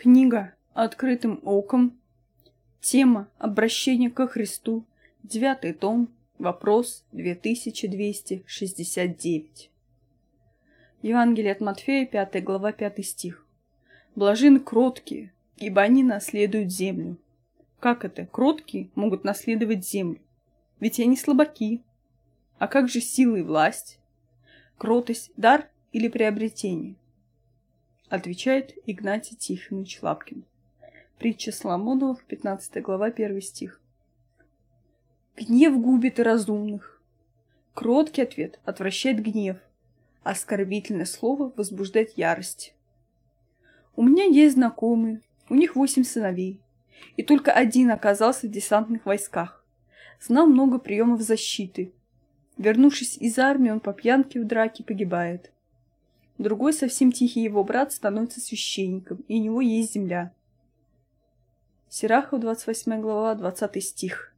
Книга «Открытым оком». Тема «Обращение ко Христу». Девятый том. Вопрос 2269. Евангелие от Матфея, 5 глава, 5 стих. «Блажен кроткие, ибо они наследуют землю». Как это? Кроткие могут наследовать землю. Ведь они слабаки. А как же сила и власть? Кротость – дар или приобретение? отвечает Игнатий Тихонович Лапкин. Притча Соломоновых, 15 глава, 1 стих. Гнев губит и разумных. Кроткий ответ отвращает гнев. Оскорбительное слово возбуждает ярость. У меня есть знакомые, у них восемь сыновей. И только один оказался в десантных войсках. Знал много приемов защиты. Вернувшись из армии, он по пьянке в драке погибает. Другой, совсем тихий его брат, становится священником, и у него есть земля. Сирахов, 28 глава, 20 стих.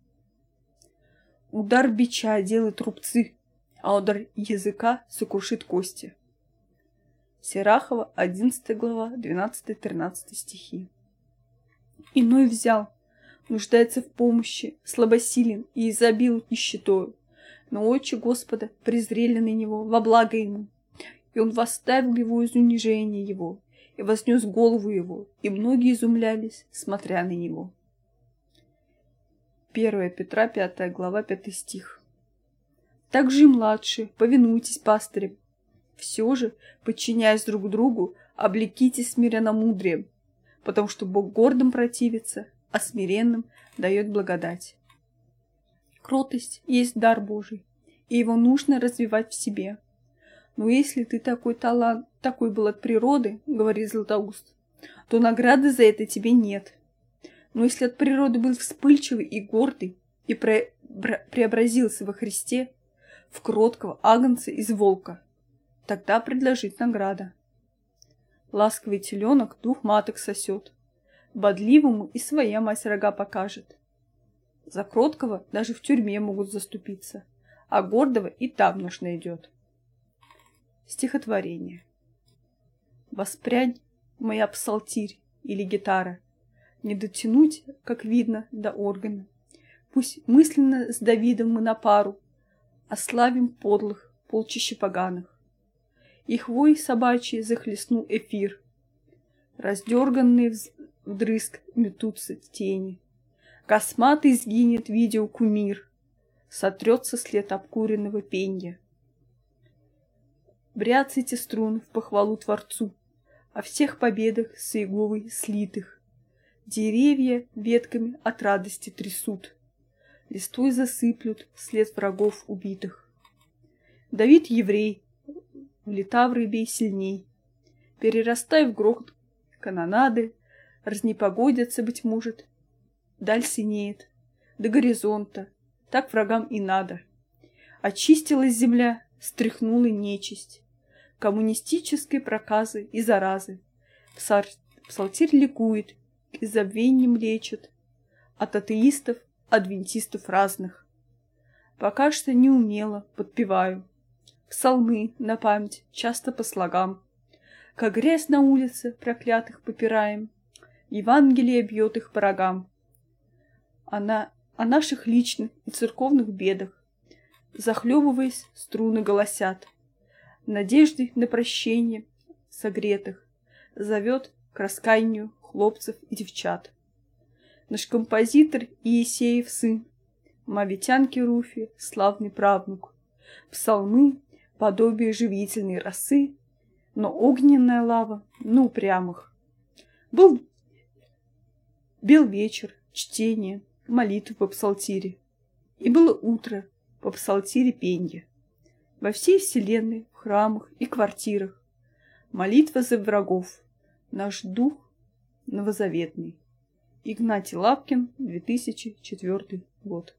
Удар бича делает рубцы, а удар языка сокрушит кости. Серахова, 11 глава, 12-13 стихи. Иной взял, нуждается в помощи, слабосилен и изобил нищетою. Но очи Господа презрели на него во благо ему, и он восставил его из унижения его, и вознес голову его, и многие изумлялись, смотря на него. 1 Петра, 5 глава, 5 стих. Также и младшие, повинуйтесь пастырям. Все же, подчиняясь друг другу, облекитесь смиренно мудрием, потому что Бог гордым противится, а смиренным дает благодать. Кротость есть дар Божий, и его нужно развивать в себе – но если ты такой талант, такой был от природы, говорит Златоуст, то награды за это тебе нет. Но если от природы был вспыльчивый и гордый, и пре преобразился во Христе, в кроткого агнца из волка, тогда предложит награда. Ласковый теленок двух маток сосет, бодливому и своя мать рога покажет. За кроткого даже в тюрьме могут заступиться, а гордого и там нужно найдет. Стихотворение. Воспрянь, моя псалтирь или гитара, Не дотянуть, как видно, до органа. Пусть мысленно с Давидом мы на пару Ославим подлых полчища поганых. Их вой собачий захлестнул эфир. Раздерганные вдрызг метутся тени. Косматый сгинет видео кумир. Сотрется след обкуренного пенья бряцайте струн в похвалу Творцу, о всех победах с Иеговой слитых. Деревья ветками от радости трясут, листвой засыплют вслед врагов убитых. Давид еврей, в летавры бей сильней, перерастай в грохот канонады, разнепогодятся, быть может, даль синеет, до горизонта, так врагам и надо. Очистилась земля, стряхнула нечисть, коммунистической проказы и заразы. Псар... Псалтирь ликует и забвением лечит от атеистов, адвентистов разных. Пока что неумело подпеваю. Псалмы на память, часто по слогам. Как грязь на улице проклятых попираем, Евангелие бьет их по рогам. Она а о наших личных и церковных бедах, захлебываясь, струны голосят. Надежды на прощение согретых зовет к раскаянию хлопцев и девчат. Наш композитор Иисеев сын, Мавитянки Руфи, славный правнук. Псалмы — подобие живительной росы, Но огненная лава на упрямых. Был бел вечер, чтение, молитвы по псалтире. И было утро, по псалтире пенья. Во всей вселенной, в храмах и квартирах. Молитва за врагов. Наш дух новозаветный. Игнатий Лапкин, 2004 год.